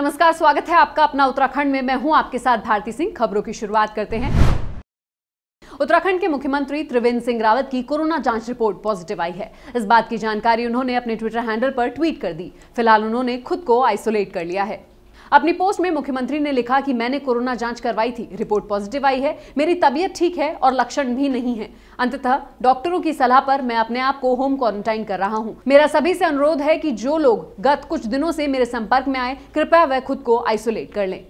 नमस्कार स्वागत है आपका अपना उत्तराखंड में मैं हूं आपके साथ भारती सिंह खबरों की शुरुआत करते हैं उत्तराखंड के मुख्यमंत्री त्रिवेंद्र सिंह रावत की कोरोना जांच रिपोर्ट पॉजिटिव आई है इस बात की जानकारी उन्होंने अपने ट्विटर हैंडल पर ट्वीट कर दी फिलहाल उन्होंने खुद को आइसोलेट कर लिया है अपनी पोस्ट में मुख्यमंत्री ने लिखा कि मैंने कोरोना जांच करवाई थी रिपोर्ट पॉजिटिव आई है मेरी तबीयत ठीक है और लक्षण भी नहीं है अंततः डॉक्टरों की सलाह पर मैं अपने आप को होम क्वारंटाइन कर रहा हूँ मेरा सभी से अनुरोध है कि जो लोग गत कुछ दिनों से मेरे संपर्क में आए कृपया वह खुद को आइसोलेट कर लें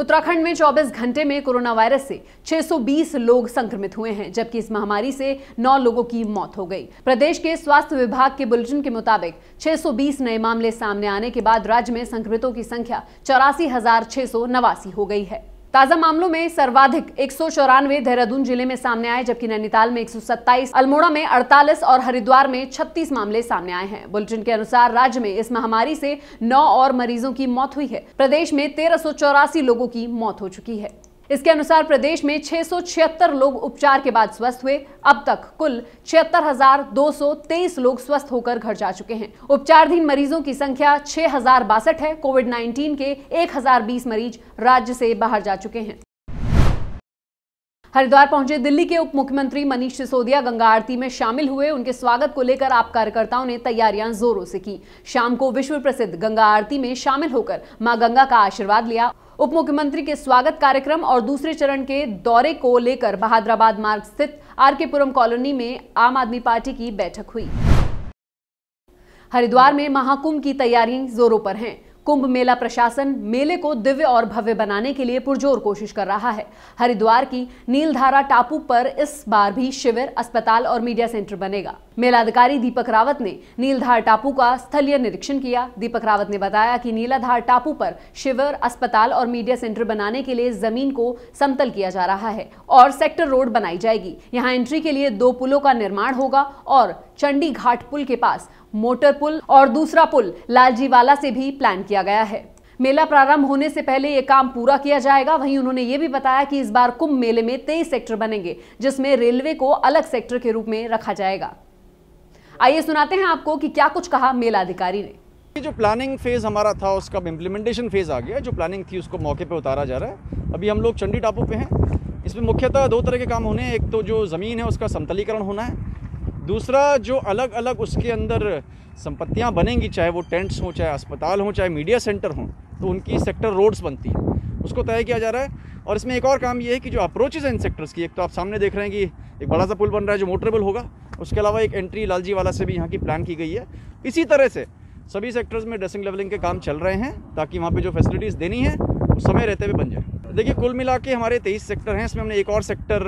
उत्तराखंड में 24 घंटे में कोरोना वायरस से 620 लोग संक्रमित हुए हैं जबकि इस महामारी से 9 लोगों की मौत हो गई प्रदेश के स्वास्थ्य विभाग के बुलेटिन के मुताबिक 620 नए मामले सामने आने के बाद राज्य में संक्रमितों की संख्या चौरासी हो गई है ताजा मामलों में सर्वाधिक एक देहरादून जिले में सामने आए जबकि नैनीताल में 127, अल्मोड़ा में 48 और हरिद्वार में 36 मामले सामने आए हैं बुलेटिन के अनुसार राज्य में इस महामारी से 9 और मरीजों की मौत हुई है प्रदेश में तेरह लोगों की मौत हो चुकी है इसके अनुसार प्रदेश में छह लोग उपचार के बाद स्वस्थ हुए अब तक कुल छिहत्तर लोग स्वस्थ होकर घर जा चुके हैं उपचारधीन मरीजों की संख्या छह है कोविड 19 के 1020 मरीज राज्य से बाहर जा चुके हैं हरिद्वार पहुंचे दिल्ली के उप मुख्यमंत्री मनीष सिसोदिया गंगा आरती में शामिल हुए उनके स्वागत को लेकर आप कार्यकर्ताओं ने तैयारियां जोरों से की शाम को विश्व प्रसिद्ध गंगा आरती में शामिल होकर मां गंगा का आशीर्वाद लिया उप मुख्यमंत्री के स्वागत कार्यक्रम और दूसरे चरण के दौरे को लेकर बहादराबाद मार्ग स्थित आर के पुरम कॉलोनी में आम आदमी पार्टी की बैठक हुई हरिद्वार में महाकुंभ की तैयारी जोरों पर हैं कुंभ मेला प्रशासन मेले को दिव्य और भव्य बनाने के लिए पुरजोर कोशिश कर रहा है हरिद्वार की नीलधारा टापू पर इस बार भी शिविर अस्पताल और मीडिया सेंटर बनेगा मेलाधिकारी दीपक रावत ने नीलधार टापू का स्थलीय निरीक्षण किया दीपक रावत ने बताया कि नीलाधार टापू पर शिविर अस्पताल और मीडिया सेंटर बनाने के लिए जमीन को समतल किया जा रहा है और सेक्टर रोड बनाई जाएगी यहाँ एंट्री के लिए दो पुलों का निर्माण होगा और चंडी घाट पुल के पास मोटर पुल और दूसरा पुल लालजीवाला से भी प्लान किया गया है मेला प्रारंभ होने से पहले ये काम पूरा किया जाएगा वहीं उन्होंने ये भी बताया कि इस बार कुंभ मेले में तेईस सेक्टर बनेंगे जिसमें रेलवे को अलग सेक्टर के रूप में रखा जाएगा आइए सुनाते हैं आपको कि क्या कुछ कहा मेला अधिकारी ने ये जो प्लानिंग फेज़ हमारा था उसका इम्प्लीमेंटेशन फेज़ आ गया जो प्लानिंग थी उसको मौके पर उतारा जा रहा है अभी हम लोग चंडी टापू पे हैं इसमें मुख्यतः दो तरह के काम होने हैं एक तो जो ज़मीन है उसका समतलीकरण होना है दूसरा जो अलग अलग उसके अंदर संपत्तियाँ बनेंगी चाहे वो टेंट्स हों चाहे अस्पताल हों चाहे मीडिया सेंटर हों तो उनकी सेक्टर रोड्स बनती हैं उसको तय किया जा रहा है और इसमें एक और काम ये है कि जो अप्रोचेज़ हैं इन सेक्टर्स की एक तो आप सामने देख रहे हैं कि एक बड़ा सा पुल बन रहा है जो मोटरेबल होगा उसके अलावा एक एंट्री लालजी वाला से भी यहाँ की प्लान की गई है इसी तरह से सभी सेक्टर्स में ड्रेसिंग लेवलिंग के काम चल रहे हैं ताकि वहाँ पे जो फैसिलिटीज़ देनी है वो समय रहते हुए बन जाए देखिए कुल मिला के हमारे तेईस सेक्टर हैं इसमें हमने एक और सेक्टर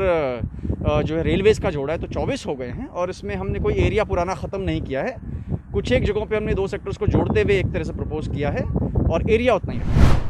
जो है रेलवेज़ का जोड़ा है तो चौबीस हो गए हैं और इसमें हमने कोई एरिया पुराना ख़त्म नहीं किया है कुछ एक जगहों पर हमने दो सेक्टर्स को जोड़ते हुए एक तरह से प्रपोज किया है और एरिया उतना ही है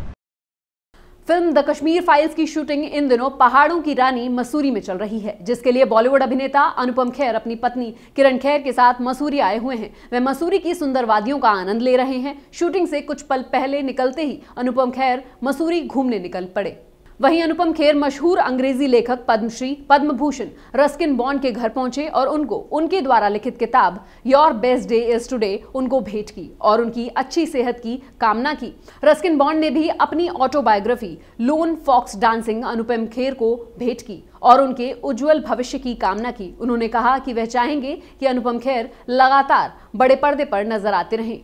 फिल्म द कश्मीर फाइल्स की शूटिंग इन दिनों पहाड़ों की रानी मसूरी में चल रही है जिसके लिए बॉलीवुड अभिनेता अनुपम खैर अपनी पत्नी किरण खैर के साथ मसूरी आए हुए हैं वे मसूरी की सुंदर वादियों का आनंद ले रहे हैं शूटिंग से कुछ पल पहले निकलते ही अनुपम खैर मसूरी घूमने निकल पड़े वहीं अनुपम खेर मशहूर अंग्रेजी लेखक पद्मश्री पद्म भूषण रस्किन बॉन्ड के घर पहुंचे और उनको उनके द्वारा लिखित किताब your best day is today उनको भेंट की और उनकी अच्छी सेहत की कामना की रस्किन बॉन्ड ने भी अपनी autobiography lone fox dancing Anupam Kher को भेंट की और उनके उज्जवल भविष्य की कामना की उन्होंने कहा कि वह चाहेंगे कि अनुपम खेर लगातार बड़े पर्दे पर नजर आते रहें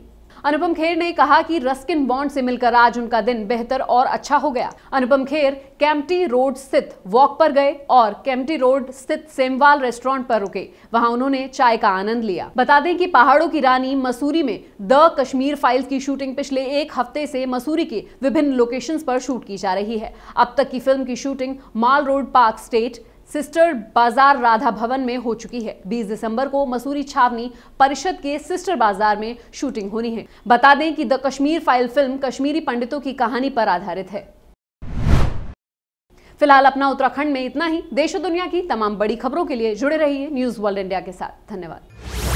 अनुपम खेर ने कहा कि रस्किन बॉन्ड से मिलकर आज उनका दिन बेहतर और अच्छा हो गया अनुपम खेर कैम्पटी रोड स्थित वॉक पर गए और कैम्पटी रोड स्थित सेमवाल रेस्टोरेंट पर रुके वहां उन्होंने चाय का आनंद लिया बता दें कि पहाड़ों की रानी मसूरी में द कश्मीर फाइल्स की शूटिंग पिछले एक हफ्ते से मसूरी के विभिन्न लोकेशन पर शूट की जा रही है अब तक की फिल्म की shooting mall road park estate sister Bazaar Radha भवन में हो चुकी है 20 दिसंबर को मसूरी छावनी परिषद के सिस्टर बाजार में शूटिंग होनी है बता दें कि the Kashmir file film Kashmiri पंडितों की कहानी पर आधारित है फिलहाल अपना उत्तराखंड में इतना ही देश और दुनिया की तमाम बड़ी खबरों के लिए जुड़े रहिए न्यूज वर्ल्ड इंडिया के साथ धन्यवाद